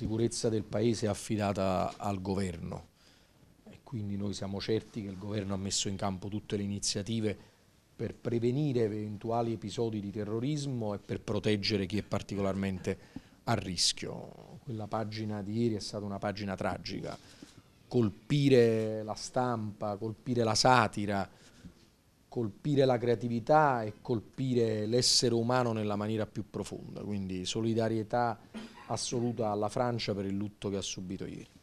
sicurezza del Paese è affidata al governo e quindi noi siamo certi che il governo ha messo in campo tutte le iniziative per prevenire eventuali episodi di terrorismo e per proteggere chi è particolarmente a rischio. Quella pagina di ieri è stata una pagina tragica, colpire la stampa, colpire la satira, colpire la creatività e colpire l'essere umano nella maniera più profonda, quindi solidarietà assoluta alla Francia per il lutto che ha subito ieri.